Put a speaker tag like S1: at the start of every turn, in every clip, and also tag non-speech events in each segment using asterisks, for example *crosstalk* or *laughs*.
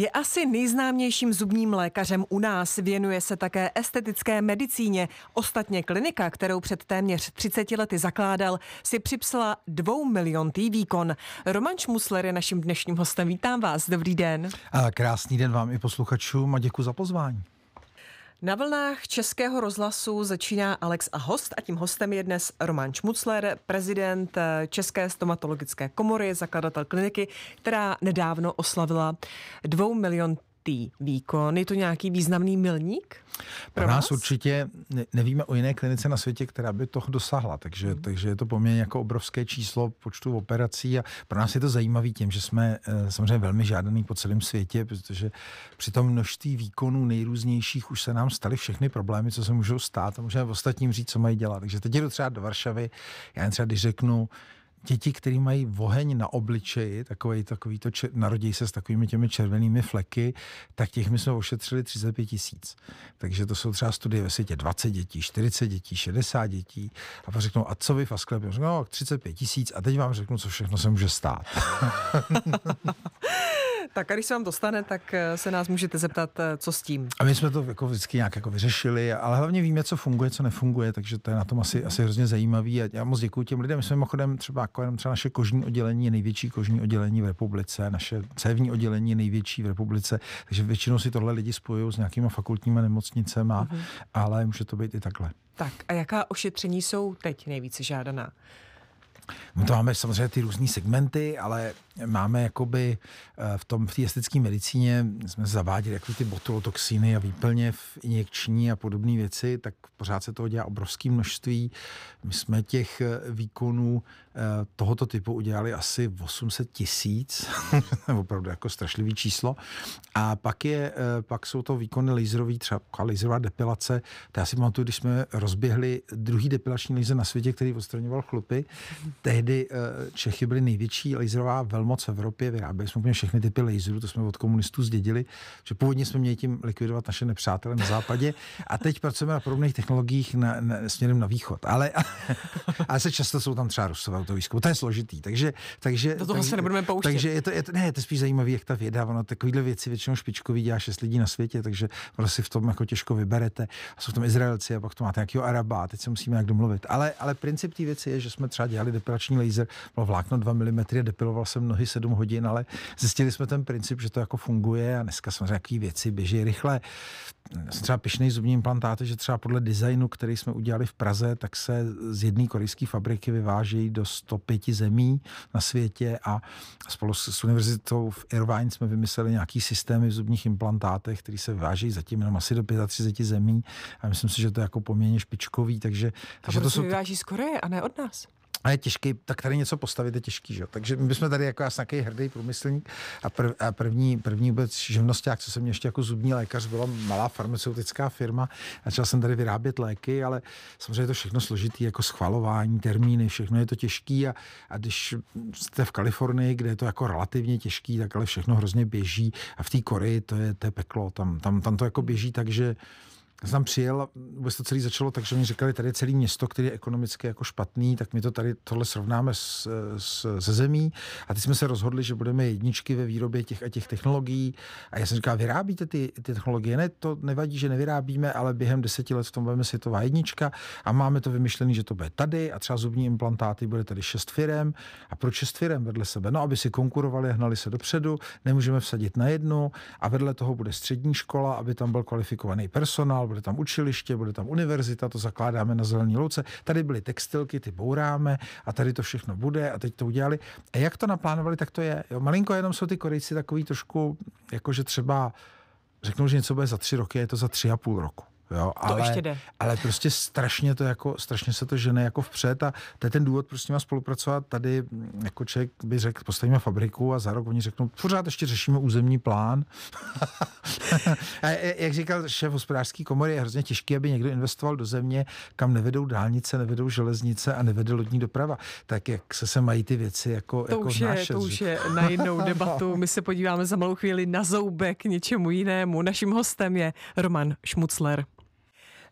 S1: Je asi nejznámějším zubním lékařem u nás, věnuje se také estetické medicíně. Ostatně klinika, kterou před téměř 30 lety zakládal, si připsala dvou tý výkon. Roman Šmusler je naším dnešním hostem. Vítám vás, dobrý den.
S2: A krásný den vám i posluchačům a děkuji za pozvání.
S1: Na vlnách Českého rozhlasu začíná Alex a host a tím hostem je dnes Roman Čmucler, prezident eh, České stomatologické komory, zakladatel kliniky, která nedávno oslavila dvou milion čtvrtý výkon. Je to nějaký významný milník? Pro,
S2: pro nás vás? určitě nevíme o jiné klinice na světě, která by toho dosáhla, takže, hmm. takže je to poměrně jako obrovské číslo počtu operací a pro nás je to zajímavé tím, že jsme eh, samozřejmě velmi žádaný po celém světě, protože při tom množství výkonů nejrůznějších už se nám staly všechny problémy, co se můžou stát a můžeme ostatním říct, co mají dělat. Takže teď jdu třeba do Varšavy, já jen třeba když řeknu, děti, které mají oheň na obličeji, takový, takový to, čer, narodí se s takovými těmi červenými fleky, tak těch my jsme ošetřili 35 tisíc. Takže to jsou třeba studie ve světě 20 dětí, 40 dětí, 60 dětí. A pak řeknou, a co vy v Asklepě? no, 35 tisíc a teď vám řeknu, co všechno se může stát. *laughs*
S1: tak a když se vám to stane, tak eh, se nás můžete zeptat, eh, co s tím.
S2: A my jsme to jako vždycky nějak jako vyřešili, ale hlavně víme, co funguje, co nefunguje, takže to je na tom asi, asi hrozně zajímavý. A já moc děkuji těm lidem. My jsme mimochodem třeba, jako třeba naše kožní oddělení je největší kožní oddělení v republice, naše cévní oddělení je největší v republice, takže většinou si tohle lidi spojují s nějakýma fakultními nemocnicemi, mm-hmm. ale může to být i takhle.
S1: Tak a jaká ošetření jsou teď nejvíce žádaná?
S2: My to máme samozřejmě ty různé segmenty, ale máme jakoby eh, v tom v té estetické medicíně jsme zaváděli jako ty botulotoxiny a výplně v injekční a podobné věci, tak pořád se toho dělá obrovské množství. My jsme těch eh, výkonů eh, tohoto typu udělali asi 800 tisíc, *laughs* opravdu jako strašlivý číslo. A pak, je, pak jsou to výkony laserové, třeba laserová depilace. To já si pamatuju, když jsme rozběhli druhý depilační laser na světě, který odstraňoval chlupy, mhm. tehdy Čechy byly největší laserová velmi moc v Evropě, vyráběli jsme úplně všechny typy laserů, to jsme od komunistů zdědili, že původně jsme měli tím likvidovat naše nepřátele na západě a teď pracujeme na podobných technologiích na, na, směrem na východ. Ale, *laughs* ale se často jsou tam třeba rusové to výzkum, to je složitý, takže... takže to toho tak, se nebudeme pouštět. Takže je to, je to, ne, to spíš zajímavé, jak ta věda, ono takovýhle věci většinou špičkový dělá šest lidí na světě, takže prostě v tom jako těžko vyberete. A jsou tom Izraelci a pak to máte nějakého Araba, a teď se musíme nějak domluvit. Ale, ale princip té věci je, že jsme třeba dělali depilační laser, bylo vlákno 2 mm a depiloval jsem nohy 7 hodin, ale zjistili jsme ten princip, že to jako funguje a dneska jsme řekli, věci běží rychle. Jsem třeba pišný zubní implantáty, že třeba podle designu, který jsme udělali v Praze, tak se z jedné korejské fabriky vyvážejí do 105 zemí na světě a spolu s, univerzitou v Irvine jsme vymysleli nějaký systémy v zubních implantátech, které se vyvážejí zatím jenom asi do 35 zemí a myslím si, že to je jako poměrně špičkový, takže... A takže to prostě jsou... vyváží
S1: z Koreje a ne od nás
S2: a je těžký, tak tady něco postavit je těžký, že? Takže my jsme tady jako já nějaký hrdý průmyslník a, prv, a první, první vůbec živnosták, co jsem ještě jako zubní lékař, byla malá farmaceutická firma. Začal jsem tady vyrábět léky, ale samozřejmě je to všechno složitý, jako schvalování, termíny, všechno je to těžký a, a když jste v Kalifornii, kde je to jako relativně těžký, tak ale všechno hrozně běží a v té Koreji to je, to je peklo, tam, tam, tam to jako běží, takže jsem přijel, vůbec to celé začalo tak, že mi říkali, tady je celé město, které je ekonomicky jako špatný, tak my to tady tohle srovnáme s, s, se zemí. A ty jsme se rozhodli, že budeme jedničky ve výrobě těch a těch technologií. A já jsem říkal, vyrábíte ty, ty technologie? Ne, to nevadí, že nevyrábíme, ale během deseti let v tom budeme světová jednička a máme to vymyšlené, že to bude tady a třeba zubní implantáty bude tady šest firem. A proč šest firem vedle sebe? No, aby si konkurovali hnali se dopředu, nemůžeme vsadit na jednu a vedle toho bude střední škola, aby tam byl kvalifikovaný personál, bude tam učiliště, bude tam univerzita, to zakládáme na zelený louce. Tady byly textilky, ty bouráme a tady to všechno bude a teď to udělali. A jak to naplánovali, tak to je. Jo, malinko jenom jsou ty Korejci takový trošku, jakože třeba řeknou, že něco bude za tři roky, je to za tři a půl roku. Jo, to ale, ještě jde. ale prostě strašně to jako, strašně se to žene jako vpřed a to je ten důvod, proč s nima spolupracovat. Tady mm, jako člověk by řekl, postavíme fabriku a za rok oni řeknou, pořád ještě řešíme územní plán. *laughs* a jak říkal šéf hospodářské komory, je hrozně těžké, aby někdo investoval do země, kam nevedou dálnice, nevedou železnice a nevede lodní doprava. Tak jak se se mají ty věci jako, to jako už vnášet, je, To už je na jinou *laughs* debatu. My
S1: se podíváme za malou chvíli na zoubek něčemu jinému. Naším hostem je Roman Šmucler.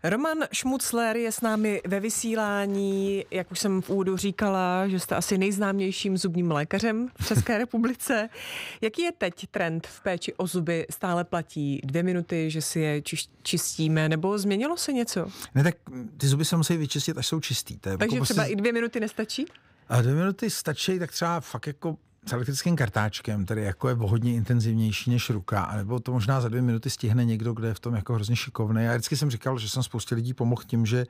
S1: Roman Šmucler je s námi ve vysílání, jak už jsem v úvodu říkala, že jste asi nejznámějším zubním lékařem v České *laughs* republice. Jaký je teď trend v péči o zuby? Stále platí dvě minuty, že si je či- čistíme, nebo změnilo se něco?
S2: Ne, tak ty zuby se musí vyčistit, až jsou čistý. To je jako Takže jako třeba prostě... i
S1: dvě minuty nestačí?
S2: A dvě minuty stačí, tak třeba fakt jako s elektrickým kartáčkem, tedy jako je hodně intenzivnější než ruka, nebo to možná za dvě minuty stihne někdo, kdo je v tom jako hrozně šikovný. Já vždycky jsem říkal, že jsem spoustě lidí pomohl tím, že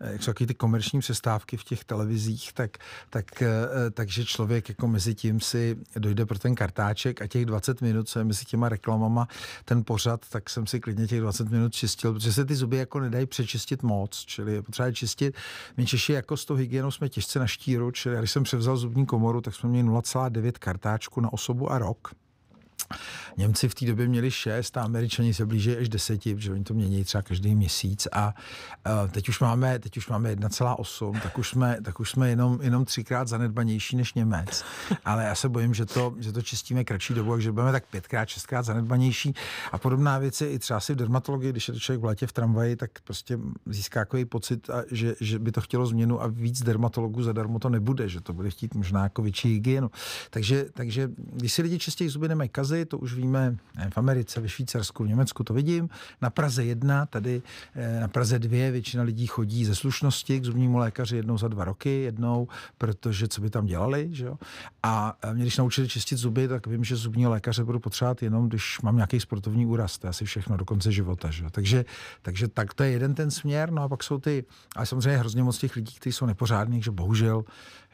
S2: eh, jak jsou ty komerční přestávky v těch televizích, tak, tak, eh, takže člověk jako mezi tím si dojde pro ten kartáček a těch 20 minut, co je mezi těma reklamama ten pořad, tak jsem si klidně těch 20 minut čistil, protože se ty zuby jako nedají přečistit moc, čili je potřeba čistit. My Češi jako s tou hygienou jsme těžce na štíru, čili když jsem převzal zubní komoru, tak jsme měli 0,9 kartáčku na osobu a rok Němci v té době měli šest a američani se blíží až deseti, protože oni to mění třeba každý měsíc a e, teď už máme, teď už máme 1,8, tak už jsme, tak už jsme jenom, jenom třikrát zanedbanější než Němec, ale já se bojím, že to, že to čistíme kratší dobu, takže budeme tak pětkrát, šestkrát zanedbanější a podobná věc je i třeba si v dermatologii, když je to člověk v letě v tramvaji, tak prostě získá takový pocit, a že, že by to chtělo změnu a víc dermatologů zadarmo to nebude, že to bude chtít možná jako větší hygienu. Takže, takže když si lidi čistí zuby nemají kazy, Prazy, to už víme v Americe, ve Švýcarsku, v Německu to vidím, na Praze 1, tady eh, na Praze 2 většina lidí chodí ze slušnosti k zubnímu lékaři jednou za dva roky, jednou, protože co by tam dělali, že jo? A eh, mě když naučili čistit zuby, tak vím, že zubní lékaře budu potřebovat jenom, když mám nějaký sportovní úraz, to je asi všechno do konce života, že jo? Takže, takže tak to je jeden ten směr, no a pak jsou ty, ale samozřejmě hrozně moc těch lidí, kteří jsou nepořádní, že bohužel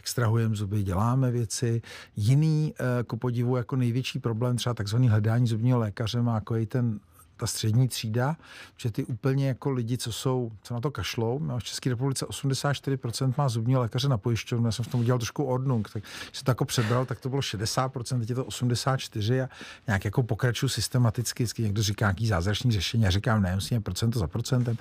S2: extrahujeme zuby, děláme věci. Jiný, eh, ku podivu, jako největší problém třeba takzvaný hledání zubního lékaře má jako i ten ta střední třída, že ty úplně jako lidi, co jsou, co na to kašlou, no, v České republice 84% má zubní lékaře na pojišťovnu, já jsem v tom udělal trošku ordnung, tak když jsem to jako přebral, tak to bylo 60%, teď je to 84% a nějak jako pokračuju systematicky, vždycky někdo říká nějaký zázračný řešení, já říkám, ne, musíme procento za procentem,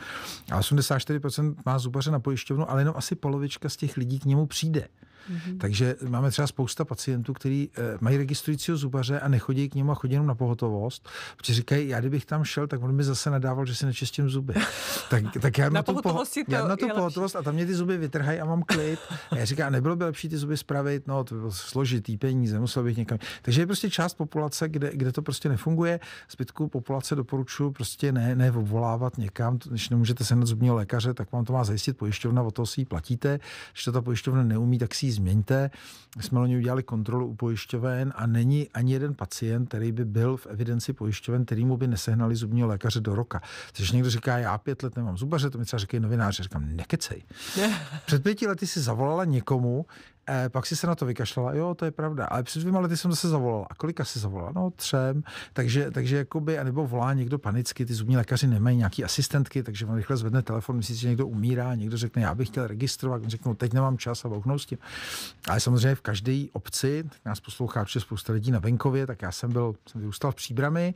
S2: a 84% má zubaře na pojišťovnu, ale jenom asi polovička z těch lidí k němu přijde. Mm-hmm. Takže máme třeba spousta pacientů, kteří eh, mají registrujícího zubaře a nechodí k němu a chodí jenom na pohotovost, protože říkají, já kdybych tam šel, tak on mi zase nadával, že si nečistím zuby. *laughs* tak, tak já na, na tu, poho- já na tu pohotovost lepší. a tam mě ty zuby vytrhají a mám klid. A já říkám, nebylo by lepší ty zuby spravit, no to bylo složitý peníze, musel bych někam. Takže je prostě část populace, kde, kde to prostě nefunguje. Zbytku populace doporučuji prostě ne, ne obvolávat někam, když nemůžete na zubního lékaře, tak vám to má zajistit pojišťovna, o to si ji platíte. Když to ta pojišťovna neumí, tak si ji změňte. Jsme loni udělali kontrolu u pojišťoven a není ani jeden pacient, který by byl v evidenci pojišťoven, který mu by nesehnali zubního lékaře do roka. Což někdo říká, já pět let nemám zubaře, to mi třeba říkají novináři, říkám, nekecej. *laughs* Před pěti lety si zavolala někomu, E, pak si se na to vykašlala, jo, to je pravda. Ale před dvěma lety jsem zase zavolala. A kolika si zavolala? No, třem. Takže, takže jakoby, anebo volá někdo panicky, ty zubní lékaři nemají nějaký asistentky, takže on rychle zvedne telefon, myslí že někdo umírá, někdo řekne, já bych chtěl registrovat, řeknou, teď nemám čas a bouchnou s tím. Ale samozřejmě v každé obci, tak nás poslouchá určitě spousta lidí na venkově, tak já jsem byl, jsem vyrůstal v Příbrami,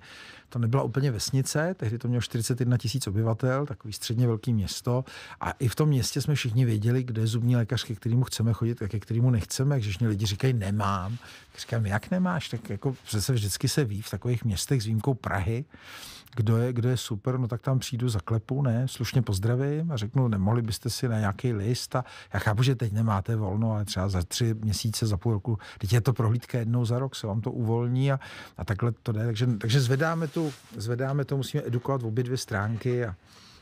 S2: to nebyla úplně vesnice, tehdy to mělo 41 tisíc obyvatel, takový středně velký město. A i v tom městě jsme všichni věděli, kde je zubní lékař, ke kterému chceme chodit a ke kterému nechceme. Když mě lidi říkají, nemám, říkám, jak nemáš, tak jako přece vždycky se ví v takových městech s výjimkou Prahy, kdo je, kdo je super, no tak tam přijdu, zaklepu, ne, slušně pozdravím a řeknu, nemohli byste si na nějaký list a já chápu, že teď nemáte volno, ale třeba za tři měsíce, za půl roku, teď je to prohlídka jednou za rok, se vám to uvolní a, a takhle to jde. Takže, takže zvedáme, tu, zvedáme to, musíme edukovat obě dvě stránky a,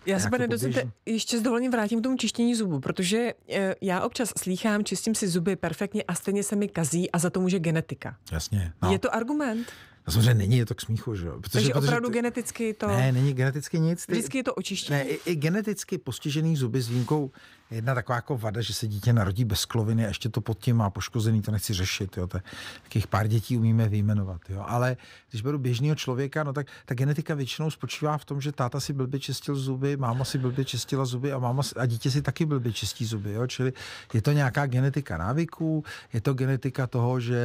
S1: já se, pane docente, ještě s dovolením vrátím k tomu čištění zubů, protože e, já občas slýchám, čistím si zuby perfektně a stejně se mi kazí a za to může genetika. Jasně. No. Je to argument?
S2: No samozřejmě není, je to k smíchu, že jo. Protože, Takže protože opravdu ty...
S1: geneticky to... Ne,
S2: není geneticky nic. Ty... Vždycky
S1: je to očištění. Ne, i, i geneticky postižený
S2: zuby s výjimkou jedna taková jako vada, že se dítě narodí bez kloviny a ještě to pod tím má poškozený, to nechci řešit. Jo. To je, takých pár dětí umíme vyjmenovat. Jo. Ale když beru běžného člověka, no tak ta genetika většinou spočívá v tom, že táta si blbě čistil zuby, máma si blbě čistila zuby a, máma, a dítě si taky blbě čistí zuby. Jo. Čili je to nějaká genetika návyků, je to genetika toho, že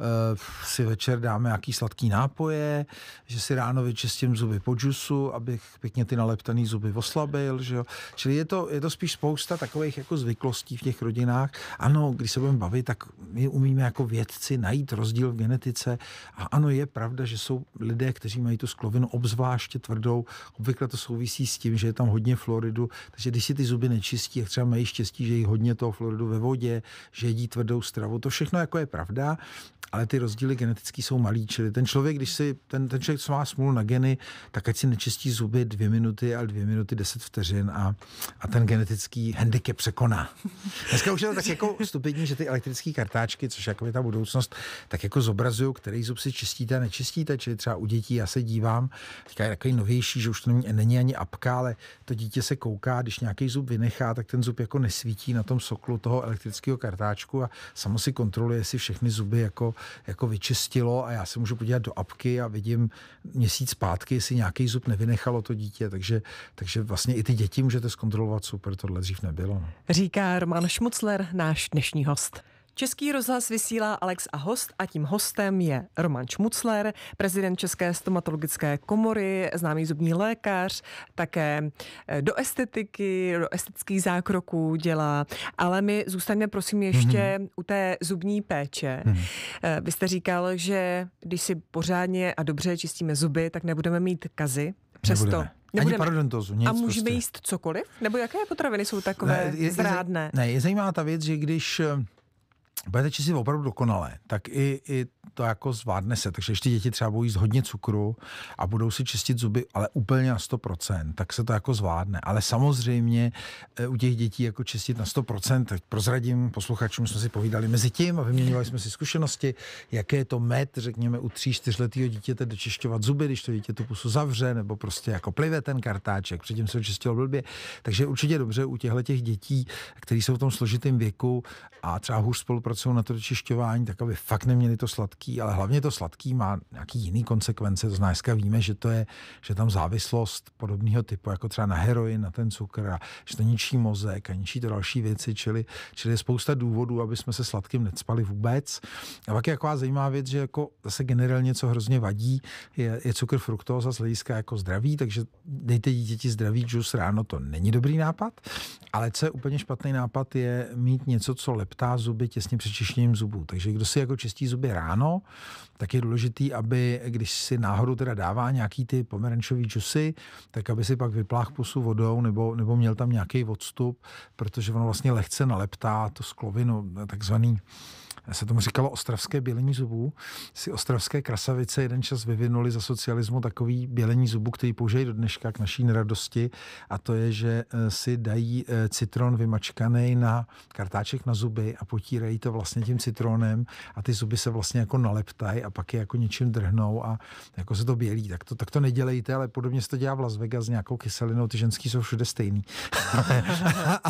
S2: e, si večer dáme nějaký sladký nápoje, že si ráno vyčistím zuby po džusu, abych pěkně ty naleptané zuby oslabil. Že jo. Čili je to, je to spíš spousta takových jako zvyklostí v těch rodinách. Ano, když se budeme bavit, tak my umíme jako vědci najít rozdíl v genetice. A ano, je pravda, že jsou lidé, kteří mají tu sklovinu obzvláště tvrdou. Obvykle to souvisí s tím, že je tam hodně fluoridu, takže když si ty zuby nečistí, jak třeba mají štěstí, že jí hodně toho fluoridu ve vodě, že jedí tvrdou stravu, to všechno jako je pravda ale ty rozdíly genetické jsou malý, čili ten člověk, když si, ten, ten člověk, co má smůlu na geny, tak ať si nečistí zuby dvě minuty a dvě minuty deset vteřin a, a ten genetický handicap překoná. Dneska už je to tak jako stupidní, že ty elektrické kartáčky, což jako je ta budoucnost, tak jako zobrazují, který zub si čistíte a nečistíte, čili třeba u dětí já se dívám, teďka je takový novější, že už to není, není ani apka, ale to dítě se kouká, když nějaký zub vynechá, tak ten zub jako nesvítí na tom soklu toho elektrického kartáčku a samo si kontroluje, jestli všechny zuby jako, jako vyčistilo a já se můžu podívat do apky a vidím měsíc zpátky, jestli nějaký zub nevynechalo to dítě, takže, takže vlastně i ty děti můžete zkontrolovat super, tohle dřív nebylo nebylo.
S1: Říká Roman Šmucler, náš dnešní host. Český rozhlas vysílá Alex a host a tím hostem je Roman Šmucler, prezident České stomatologické komory, známý zubní lékař, také eh, do estetiky, do estetických zákroků dělá. Ale my zůstaneme prosím ještě mm-hmm. u té zubní péče. Mm-hmm. Vy jste říkal, že když si pořádně a dobře čistíme zuby, tak nebudeme mít kazy. Přesto nebudeme. Nebudeme. Ani parodontozu, nic A můžeme prostě. jíst cokoliv? Nebo jaké potraviny jsou takové ne, je, zrádné?
S2: ne, je zajímavá ta věc, že když eh, budete čistit opravdu dokonalé, tak i, i to jako zvládne se. Takže když ty děti třeba budou jíst hodně cukru a budou si čistit zuby, ale úplně na 100%, tak se to jako zvládne. Ale samozřejmě eh, u těch dětí jako čistit na 100%, teď prozradím posluchačům, jsme si povídali mezi tím a vyměňovali jsme si zkušenosti, jaké je to met, řekněme, u tří, čtyřletého dítěte dočišťovat zuby, když to dítě tu pusu zavře, nebo prostě jako plive ten kartáček, předtím se čistil blbě. Takže určitě dobře u těchto těch dětí, které jsou v tom složitém věku a třeba hůř spolupracují na to dočišťování, tak aby fakt neměli to sladké sladký, ale hlavně to sladký má nějaký jiný konsekvence. To dneska víme, že to je, že tam závislost podobného typu, jako třeba na heroin, na ten cukr, a že to ničí mozek a ničí to další věci, čili, čili je spousta důvodů, aby jsme se sladkým necpali vůbec. A pak je taková zajímavá věc, že jako zase generálně něco hrozně vadí, je, je cukr fruktóza z hlediska jako zdraví, takže dejte dítěti zdravý džus ráno, to není dobrý nápad, ale co je úplně špatný nápad, je mít něco, co leptá zuby těsně před čištěním zubů. Takže kdo si jako čistí zuby ráno, ráno, tak je důležitý, aby když si náhodou teda dává nějaký ty pomerančové džusy, tak aby si pak vyplách pusu vodou nebo, nebo měl tam nějaký odstup, protože ono vlastně lehce naleptá to sklovinu, takzvaný se tomu říkalo ostravské bělení zubů, si ostravské krasavice jeden čas vyvinuli za socialismu takový bělení zubů, který použijí do dneška k naší neradosti a to je, že eh, si dají eh, citron vymačkaný na kartáček na zuby a potírají to vlastně tím citronem a ty zuby se vlastně jako naleptají a pak je jako něčím drhnou a jako se to bělí. Tak to, tak to nedělejte, ale podobně se to dělá v Las Vegas s nějakou kyselinou, ty ženský jsou všude stejný. *laughs* ale,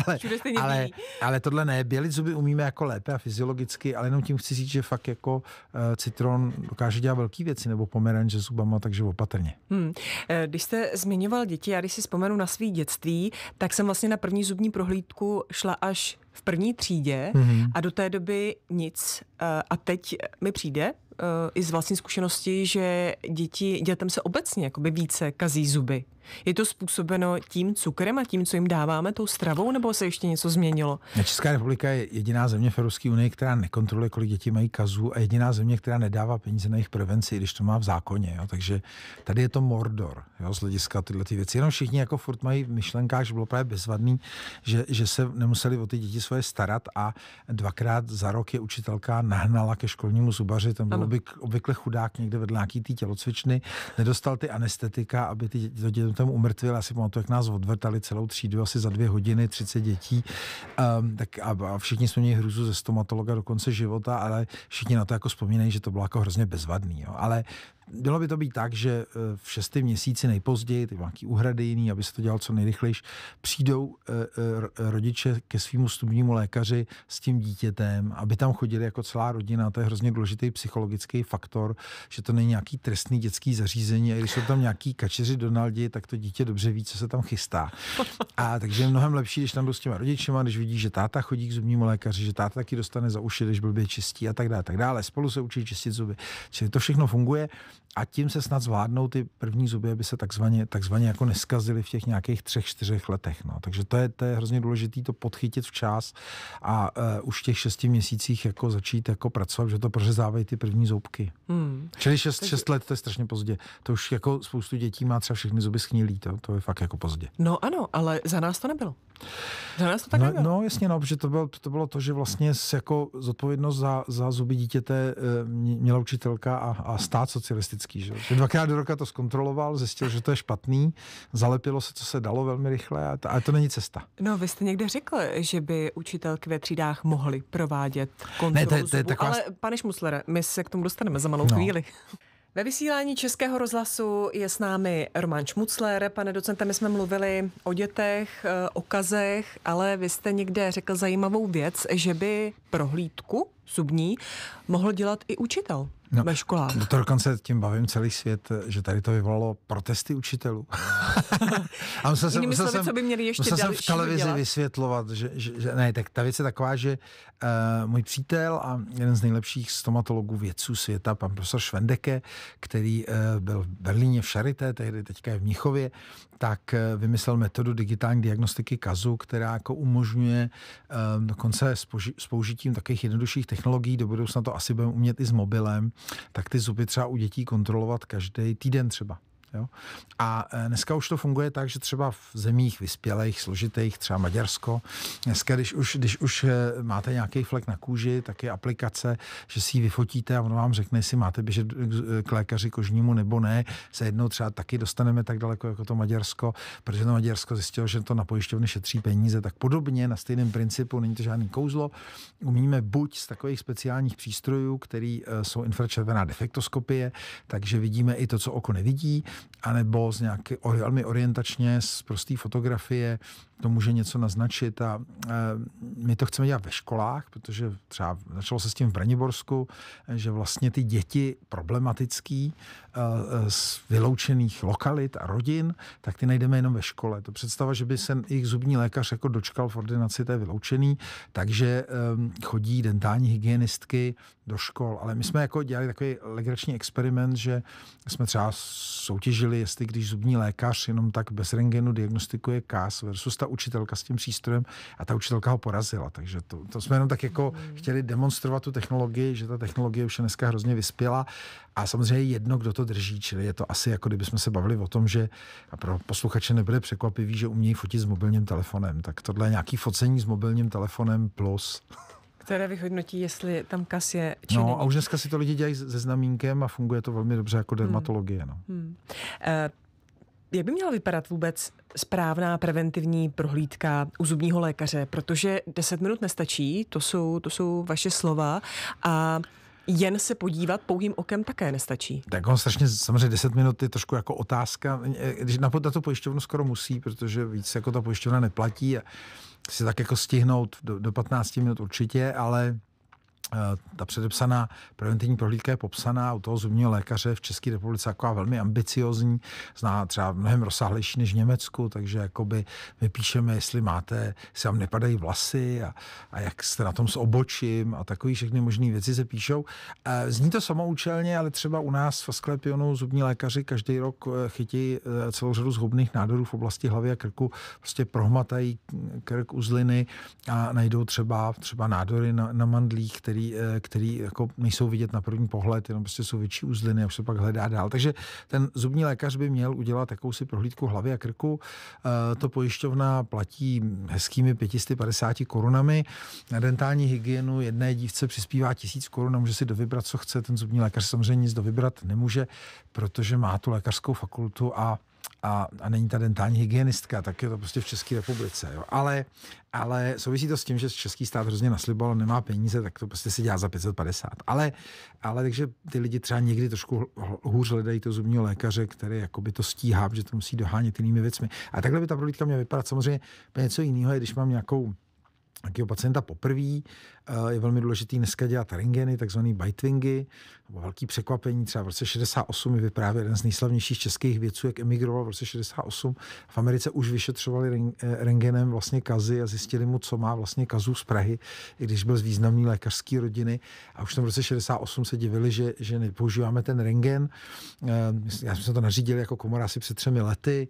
S2: ale, ale, ale tohle ne, bělit zuby umíme jako lépe a fyziologicky ale jenom tím chci říct, že fakt jako eh, citron dokáže dělat velké věci, nebo pomeranče s zubama, takže opatrně.
S1: Hmm. Eh, když jste zmiňoval děti, já když si vzpomenu na svý dětství, tak jsem vlastně na první zubní prohlídku šla až v první třídě hmm a do té doby nic. Eh, a teď mi přijde i z vlastní zkušenosti, že děti, dětem se obecně jakoby více kazí zuby, je to způsobeno tím cukrem a tím, co jim dáváme, tou stravou, nebo se ještě něco změnilo?
S2: Česká republika je jediná země v Evropské unii, která nekontroluje, kolik dětí mají kazů a jediná země, která nedává peníze na jejich prevenci, když to má v zákoně. Jo. Takže tady je to mordor jo, z hlediska tyhle ty věci. Jenom všichni jako furt mají v myšlenkách, že bylo právě bezvadný, že, že se nemuseli o ty děti svoje starat a dvakrát za rok je učitelka nahnala ke školnímu zubaři, ten byl obvykle chudák někde vedle nějaký té tělocvičny, nedostal ty anestetika, aby ty děti tam umrtvil, asi pamatuju, jak nás odvrtali celou třídu, asi za dvě hodiny, 30 dětí. Um, tak a, a, všichni jsme měli hruzu ze stomatologa do konce života, ale všichni na to jako vzpomínají, že to bylo jako hrozně bezvadný. Jo. Ale Mělo by to být tak, že eh, v šestém měsíci nejpozději, ty nějaký úhrady jiný, aby se to dělalo co nejrychlejš, přijdou eh, eh, rodiče ke svýmu studnímu lékaři s tím dítětem, aby tam chodili jako celá rodina. To je hrozně důležitý psychologický faktor, že to není nějaký trestný dětský zařízení. A když jsou tam nějaký kačeři Donaldi, tak to dítě dobře ví, co se tam chystá. A takže je mnohem lepší, když tam jdou s těma rodičima, když vidí, že táta chodí k zubnímu lékaři, že táta taky dostane za uši, když byl čistí a tak dále. Tak dále. Spolu se učí čistit zuby. Čili to všechno funguje a tím se snad zvládnou ty první zuby, aby se takzvaně, takzvaně jako neskazily v těch nějakých třech, čtyřech letech. No. Takže to je, to je hrozně důležité to podchytit včas a uh, už v těch šesti měsících jako začít jako pracovat, že to prořezávají ty první zubky. Hmm. Čili šest, Takže... šest let to je strašně pozdě. To už jako spoustu dětí má třeba všechny zuby schnilý, to, to je fakt jako pozdě.
S1: No ano, ale za nás to nebylo.
S2: Dnes to tak no, no jasně, no, protože to bylo, to bylo to, že vlastně jako zodpovědnost za, za zuby dítěte eh, měla učitelka a, a stát socialistický. Že? že dvakrát do roka to zkontroloval, zjistil, že to je špatný, zalepilo se, co se dalo velmi rychle a, to, ale to není cesta.
S1: No, vy jste někde řekl, že by učitelky ve třídách mohly provádět kontrolu ne, to, je, to je taková... ale pane Šmuslere, my se k tomu dostaneme za malou no. chvíli. Ve vysílání Českého rozhlasu je s námi Roman Šmucler. Pane docente, my jsme mluvili o dětech, eh, o kazech, ale vy jste někde řekl zajímavou věc, že by prohlídku zubní mohl dělat i učitel.
S2: No, ve školách. To dokonce tím bavím celý svět, že tady to vyvolalo protesty učitelů. *laughs* a musel jsem, musel slovy, jsem, co by měli ještě musel jsem v televizi dělat. vysvětlovat, že, že, že ne, tak ta věc je taková, že uh, můj přítel a jeden z nejlepších stomatologů vědců světa, pan profesor Švendeke, který uh, byl v Berlíně v Charité, tehdy teďka je v Mnichově, tak uh, vymyslel metodu digitální diagnostiky kazu, která jako umožňuje uh, dokonce s, s použitím takových jednodušších technologií, do budoucna to asi budeme umět i s mobilem, tak ty zuby třeba u dětí kontrolovat každý týden třeba. Jo? A eh, dneska už to funguje tak, že třeba v zemích vyspělých, složitých, třeba Maďarsko, dneska, když už, když už eh, máte nějaký flek na kůži, tak je aplikace, že si ji vyfotíte a ono vám řekne, jestli máte běžet eh, k lékaři kožnímu nebo ne. Se jednou třeba taky dostaneme tak daleko jako to Maďarsko, protože to Maďarsko zjistilo, že to na pojišťovny šetří peníze. Tak podobně, na stejném principu, není to žádný kouzlo, umíme buď z takových speciálních přístrojů, který jsou infračervená defektoskopie, takže vidíme i to, co oko nevidí, anebo z nějaké velmi orientačně z prosté fotografie to může něco naznačit. A eh, my to chceme dělat ve školách, protože třeba začalo se s tím v Braniborsku, eh, že vlastně ty děti problematický eh, z vyloučených lokalit a rodin, tak ty najdeme jenom ve škole. To představa, že by se jejich zubní lékař jako dočkal v ordinaci té vyloučený, takže ehm, chodí dentální hygienistky do škol. Ale my jsme jako dělali takový legrační experiment, že jsme třeba soutěžili, jestli když zubní lékař jenom tak bez rengenu diagnostikuje KAS versus ta učitelka s tím přístrojem a ta učitelka ho porazila. Takže to, to jsme jenom tak jako hmm. chtěli demonstrovat tu technologii, že ta technologie už je dneska hrozně vyspěla a samozřejmě jedno, kdo to drží, čili je to asi jako kdybychom se bavili o tom, že a pro posluchače nebude překvapivý, že umějí fotit s mobilním telefonem. Tak tohle je nějaký focení s mobilním telefonem plus
S1: které vyhodnotí, jestli tam kas je či No není. a
S2: už dneska si to lidi dělají se znamínkem a funguje to velmi dobře jako dermatologie. Hmm. No.
S1: Hmm. Uh, jak by měla vypadat vůbec správná preventivní prohlídka u zubního lékaře? Protože 10 minut nestačí, to jsou, to jsou vaše slova a jen se podívat pouhým okem také nestačí.
S2: Tak on strašně, samozřejmě 10 minut je trošku jako otázka, když na to pojišťovnu skoro musí, protože víc jako ta pojišťovna neplatí a si tak jako stihnout do, do 15 minut určitě, ale Eh, ta předepsaná preventivní prohlídka je popsaná u toho zubního lékaře v České republice jako velmi ambiciozní, zná třeba mnohem rozsáhlejší než v Německu, takže jakoby my píšeme, jestli máte, se vám nepadají vlasy a, a jak jste na tom s obočím a takové všechny možné věci se píšou. Eh, zní to samoučelně, ale třeba u nás v Asklepionu zubní lékaři každý rok eh, chytí celou řadu zhubných nádorů v oblasti hlavy a krku, prostě prohmatají krk uzliny a najdou třeba, třeba nádory na, na mandlích, který který, eh, který jako nejsou vidět na první pohled, jenom prostě jsou větší uzliny a se pak hledá dál. Takže ten zubní lékař by měl udělat jakousi prohlídku hlavy a krku. Eh, to pojišťovna platí hezkými 550 korunami. Na dentální hygienu jedné dívce přispívá 1000 korun a může si dovybrat, co chce. Ten zubní lékař samozřejmě nic dovybrat nemůže, protože má tu lékařskou fakultu a a, a není ta dentální hygienistka, tak je to prostě v České republice. Jo. Ale, ale souvisí to s tím, že český stát hrozně nasliboval, nemá peníze, tak to prostě se dělá za 550. Ale, ale takže ty lidi třeba někdy trošku hůř hledají to zubního lékaře, který jakoby to stíhá, že to musí dohánět jinými věcmi. A takhle by ta prohlídka měla vypadat. Samozřejmě něco jiného je, když mám nějakou nějakého pacienta poprvé Eh, je velmi důležitý dneska dělat rengeny, takzvané bitewingy, nebo velký překvapení, třeba v roce 68 mi vyprávěl jeden z nejslavnějších českých vědců, jak emigroval v roce 68. V Americe už vyšetřovali eh, rengenem vlastně kazy a zjistili mu, co má vlastně kazů z Prahy, i když byl z významný lékařské rodiny. A už tam v roce 68 se divili, že, že nepoužíváme ten rengen. Eh, já jsem to nařídil jako komora asi před třemi lety.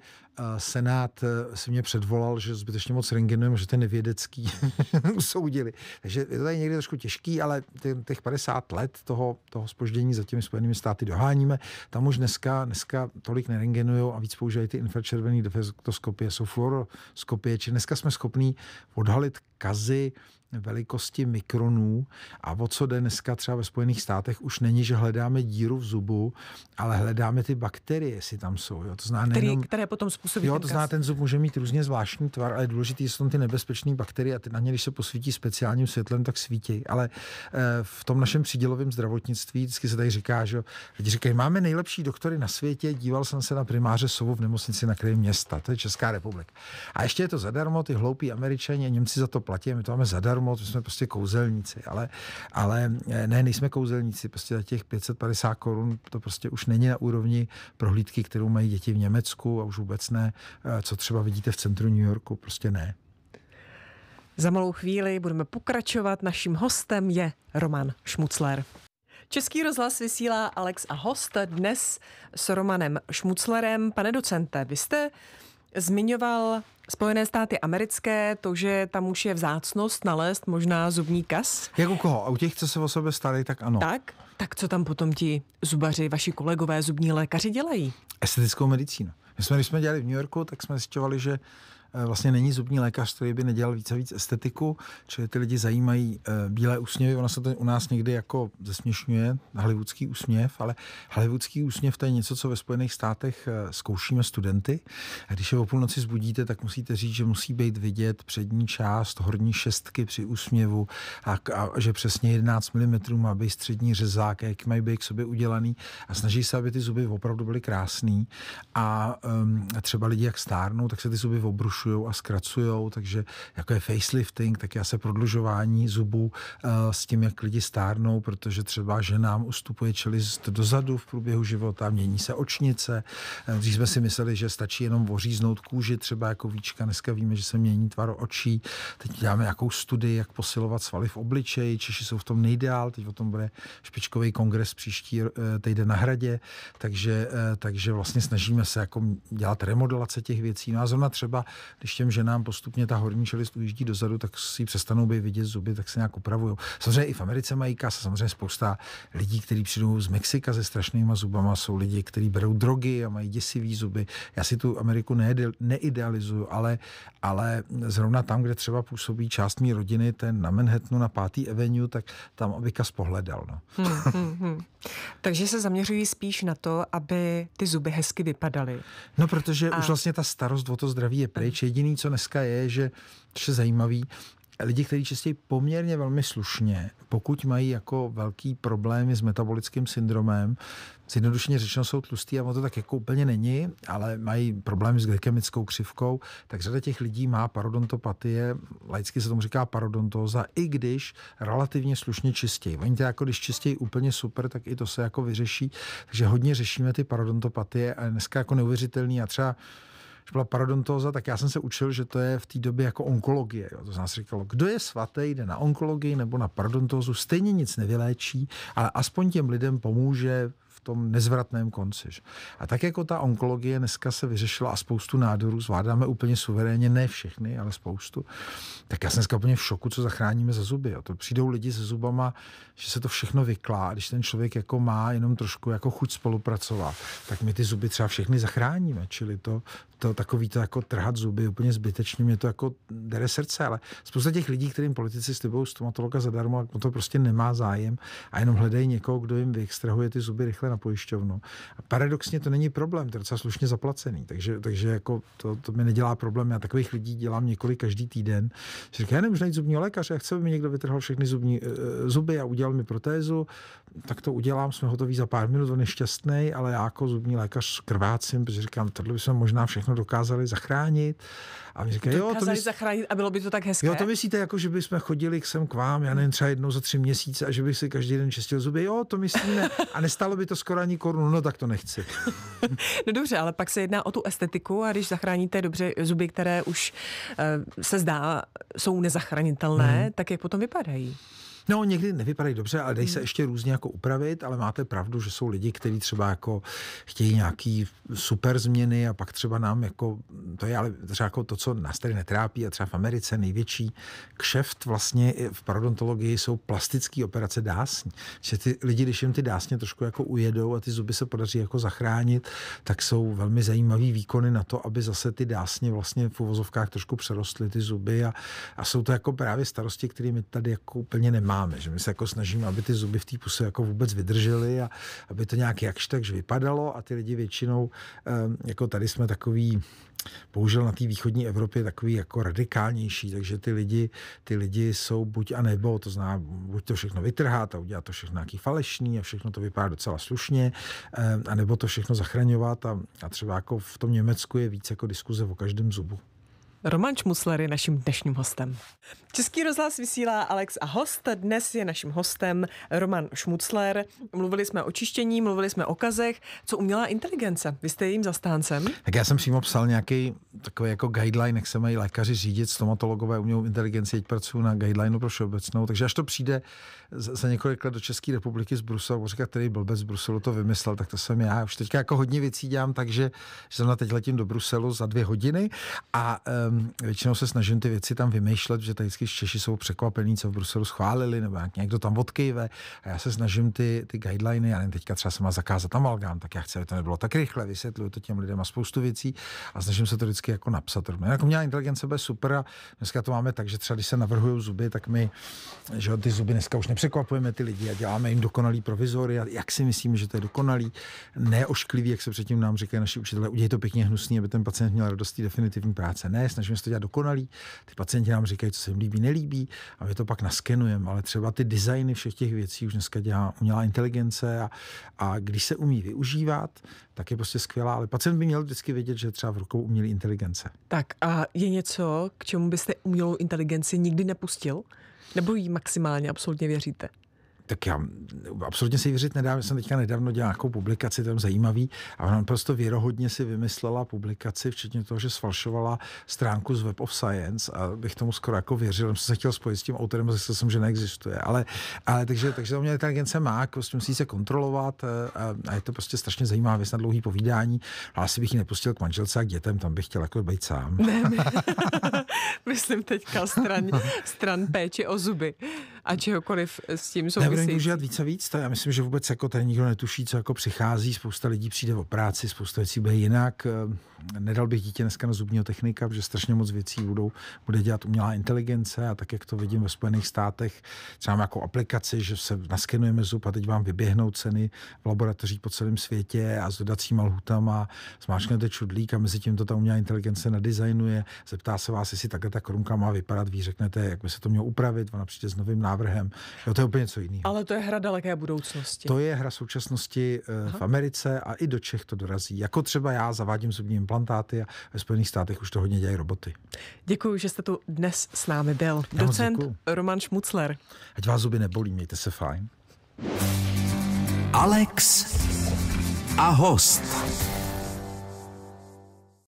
S2: Senát si mě předvolal, že zbytečně moc rengenujeme, že to je nevědecký. *laughs* Soudili. Takže je to tady někdy trošku těžký, ale těch 50 let toho, toho spoždění za těmi Spojenými státy doháníme. Tam už dneska, dneska tolik nerengenují a víc používají ty infračervené defektoskopie, jsou fluoroskopie, či dneska jsme schopní odhalit kazy velikosti mikronů a o co jde dneska třeba ve Spojených státech, už není, že hledáme díru v zubu, ale hledáme ty bakterie, jestli tam jsou. Jo. To zná Který, nejenom, které
S1: potom způsobí Jo, to zná, ten
S2: zub může mít různě zvláštní tvar, ale je důležité, jsou tam ty nebezpečné bakterie a ty na ně, když se posvítí speciálním světlem, tak svítí. Ale eh, v tom našem přídělovém zdravotnictví vždycky se tady říká, že lidi říkají, máme nejlepší doktory na světě, díval jsem se na primáře Sovu v nemocnici na kraji města, to je Česká republika. A ještě je to zadarmo, ty hloupí američani a Němci za to platí, my to máme zadarmo, to jsme prostě kouzelníci, ale, ale eh, ne, nejsme kouzelníci, prostě za těch 550 korun to prostě už není na úrovni prohlídky, kterou mají děti v Německu a už vůbec ne, eh, co třeba vidíte v centru New Yorku, prostě ne.
S1: Za malou chvíli budeme pokračovat. Naším hostem je Roman Šmucler. Český rozhlas vysílá Alex a host dnes s Romanem Šmuclerem. Pane docente, vy jste zmiňoval Spojené státy americké, to, že tam už je vzácnost nalézt možná zubní kas. Jak u koho? A u těch, co se o sebe starají, tak ano. Tak? Tak co tam potom ti zubaři, vaši kolegové zubní lékaři dělají?
S2: Estetickou medicínu. My jsme, když jsme dělali v New Yorku, tak jsme zjišťovali, že Eh, vlastně není zubní lékař, který by nedělal více a víc estetiku, čili ty lidi zajímají eh, bílé úsměvy. ona se to u nás někdy jako zesměšňuje, hollywoodský úsměv, ale hollywoodský úsměv to je něco, co ve Spojených státech eh, zkoušíme studenty. A když je o půlnoci zbudíte, tak musíte říct, že musí být vidět přední část horní šestky při úsměvu a, a že přesně 11 mm má být střední řezák, jak mají být k sobě udělaný a snaží se, aby ty zuby opravdu byly krásné. A um, třeba lidi, jak stárnou, tak se ty zuby obrušují zjednodušují a zkracují, takže jako je facelifting, tak já se prodlužování zubů eh, s tím, jak lidi stárnou, protože třeba ženám ustupuje čelist dozadu v průběhu života, mění se očnice. Eh, dřív jsme si mysleli, že stačí jenom oříznout kůži, třeba jako víčka, dneska víme, že se mění tvar očí. Teď děláme nějakou studii, jak posilovat svaly v obličeji, Češi jsou v tom nejdál, teď o tom bude špičkový kongres příští eh, týden na hradě, takže, takže vlastně snažíme se jako dělat remodelace těch věcí. No a zrovna třeba když těm ženám postupně ta horní čelist ujíždí dozadu, tak si přestanou být vidět zuby, tak se nějak opravují. Samozřejmě i v Americe mají kas, samozřejmě spousta lidí, kteří přijdou z Mexika se strašnýma zubama, jsou lidi, kteří berou drogy a mají děsivý zuby. Já si tu Ameriku neidealizuju, ale, ale zrovna tam, kde třeba působí část mý rodiny, ten na Manhattanu na 5. Avenue, tak tam aby kas pohledal. No.
S1: Hmm, hmm, hmm. Takže se zaměřují spíš na to, aby ty zuby hezky vypadaly.
S2: No, protože a... už vlastně ta starost o to zdraví je pryč, pryč. Jediný, co dneska je, že to je zajímavý, lidi, kteří čistí poměrně velmi slušně, pokud mají jako velký problémy s metabolickým syndromem, zjednodušeně řečeno jsou tlustí a ono to tak jako úplně není, ale mají problémy s glykemickou křivkou, tak řada těch lidí má parodontopatie, laicky se tomu říká parodontóza, i když relativně slušně čistí. Oni to jako když čistí, úplně super, tak i to se jako vyřeší. Takže hodně řešíme ty parodontopatie a dneska jako neuvěřitelný a třeba když byla parodontóza, tak já jsem se učil, že to je v té době jako onkologie. Jo. To z nás říkalo, kdo je svatý, jde na onkologii nebo na parodontózu, stejně nic nevyléčí, ale aspoň těm lidem pomůže v tom nezvratném konci. Že? A tak jako ta onkologie dneska se vyřešila a spoustu nádorů zvládáme úplně suverénně, ne všechny, ale spoustu, tak já jsem dneska úplně v šoku, co zachráníme za zuby. Jo. To přijdou lidi se zubama, že se to všechno vyklá, když ten člověk jako má jenom trošku jako chuť spolupracovat, tak my ty zuby třeba všechny zachráníme. Čili to, to takový to jako trhat zuby úplně zbytečně, mě to jako dere srdce, ale spousta těch lidí, kterým politici slibují stomatologa zadarmo, to prostě nemá zájem a jenom hledají někoho, kdo jim vyextrahuje ty zuby rychle takhle na pojišťovnu. A paradoxně to není problém, to je docela slušně zaplacený, takže, takže jako to, to mi nedělá problém. Já takových lidí dělám několik každý týden. Říkám, já nemůžu najít zubního lékaře, já chci, aby mi někdo vytrhl všechny zubní, eh, eh, zuby a udělal mi protézu, tak to udělám, jsme hotoví za pár minut, on je šťastný, ale já jako zubní lékař krvácím, protože říkám, tohle bychom možná všechno dokázali zachránit. A my říkají, jo, to mysl...
S1: zachránit a bylo by to tak hezké. Jo, to myslíte,
S2: jako že bychom chodili sem k vám, já nevím, třeba jednou za tři měsíce a že bych si každý den čistil zuby, jo, to myslíme. A nestalo by to skoro ani korunu, no tak to nechci.
S1: *laughs* no dobře, ale pak se jedná o tu estetiku a když zachráníte dobře zuby, které už eh, se zdá, jsou nezachranitelné, hmm. tak jak potom vypadají?
S2: No, někdy nevypadají dobře, ale dej se mhm. ještě různě jako upravit, ale máte pravdu, že jsou lidi, kteří třeba jako chtějí nějaký super změny a pak třeba nám jako to je ale třeba jako to, co nás tady netrápí a třeba v Americe největší kšeft vlastně v parodontologii jsou plastické operace dásní. Že ty lidi, když jim ty dásně trošku jako ujedou a ty zuby se podaří jako zachránit, tak jsou velmi zajímavý výkony na to, aby zase ty dásně vlastně v uvozovkách trošku přerostly ty zuby a, a jsou to jako právě starosti, které my tady jako úplně nemáme, že my se jako snažíme, aby ty zuby v té puse jako vůbec vydržely a aby to nějak jakž takž vypadalo a ty lidi většinou, ehm, jako tady jsme takový bohužel na té východní Evropě takový jako radikálnější, takže ty lidi, ty lidi jsou buď a nebo, to zná, buď to všechno vytrhat a udělat to všechno nějaký falešný a všechno to vypadá docela slušně, eh, a nebo to všechno zachraňovat a, a třeba jako v tom Německu je víc jako diskuze o každém zubu.
S1: Roman Čmusler je naším dnešním hostem. Český rozhlas vysílá Alex a host. Dnes je naším hostem Roman Šmucler. Mluvili jsme o čištění, mluvili jsme o kazech. Co umělá inteligence? Vy jste jejím zastáncem?
S2: Tak já jsem přímo psal nějaký takový jako guideline, jak se mají lékaři řídit, stomatologové umělou inteligenci, teď pracuji na guidelineu pro všeobecnou, takže až to přijde za několik let do České republiky z Bruselu, říká, který byl bez Bruselu to vymyslel, tak to jsem já. Už teďka jako hodně věcí dělám, takže že na teď letím do Bruselu za dvě hodiny a um, většinou se snažím ty věci tam vymýšlet, že tady Češi jsou překvapení, co v Bruselu schválili, nebo jak někdo tam odkyve. A já se snažím ty, ty guideliny, já nevím, teďka třeba se má zakázat amalgám, tak já chci, aby to nebylo tak rychle, vysvětluju to těm lidem a spoustu věcí a snažím se to vždycky jako napsat. Jako měla inteligence bude super a dneska to máme tak, že třeba když se navrhují zuby, tak my, že ty zuby dneska už nepřekvapujeme ty lidi a děláme jim dokonalý provizory a jak si myslíme, že to je dokonalý, neošklivý, jak se předtím nám říkají naši učitelé, udělej to pěkně hnusný, aby ten pacient měl radostí definitivní práce. Ne, snažíme se to dělat dokonalý. Ty pacienti nám říkají, co se jim líbí, nelíbí a my to pak naskenujeme, ale třeba ty designy všech těch věcí už dneska dělá umělá inteligence a, a když se umí využívat, tak je prostě skvělá, ale pacient by měl vždycky vědět, že třeba v rukou umělé inteligence.
S1: Tak a je něco, k čemu byste umělou inteligenci nikdy nepustil? Nebo jí maximálně absolutně věříte?
S2: tak já absolutně si věřit nedávno, jsem teďka nedávno dělal nějakou publikaci, tam zajímavý, a ona prostě věrohodně si vymyslela publikaci, včetně toho, že sfalšovala stránku z Web of Science a bych tomu skoro jako věřil, jsem se chtěl spojit s tím autorem, zjistil jsem, že neexistuje, ale, ale takže, takže to mě inteligence má, prostě musí se kontrolovat eh, a, a, je to prostě strašně zajímavá věc na dlouhý povídání, a asi bych ji nepustil k manželce a k dětem, tam bych chtěl jako být sám. Ne, my,
S1: *laughs* myslím teďka stran, stran péči o zuby a čehokoliv eh, s tím souvisí. Ne, žít
S2: víc a víc, to já myslím, že vůbec jako tady nikdo netuší, co jako přichází, spousta lidí přijde o práci, spousta věcí bude jinak. Ehm, nedal bych dítě dneska na zubního technika, protože strašně moc věcí budou, bude dělat umělá inteligence a tak, jak to vidím ve Spojených státech, třeba jako aplikaci, že se naskenujeme zub a teď vám vyběhnou ceny v laboratořích po celém světě a s dodacíma lhutama, zmáčknete čudlík a mezi tím to ta umělá inteligence nadizajnuje, zeptá se vás, jestli takhle ta korunka má vypadat, vy řeknete, jak by se to mělo upravit, ona přijde s novým návrhem návrhem. Jo, to je úplně něco jiného.
S1: Ale to je hra daleké budoucnosti. To
S2: je hra současnosti eh, Aha. v Americe a i do Čech to dorazí. Jako třeba já zavádím zubní implantáty a ve Spojených státech už to hodně dělají roboty. Děkuji, že jste tu dnes s námi byl. Já Docent Roman Šmucler. Ať vás zuby nebolí, mějte se fajn. Alex a host.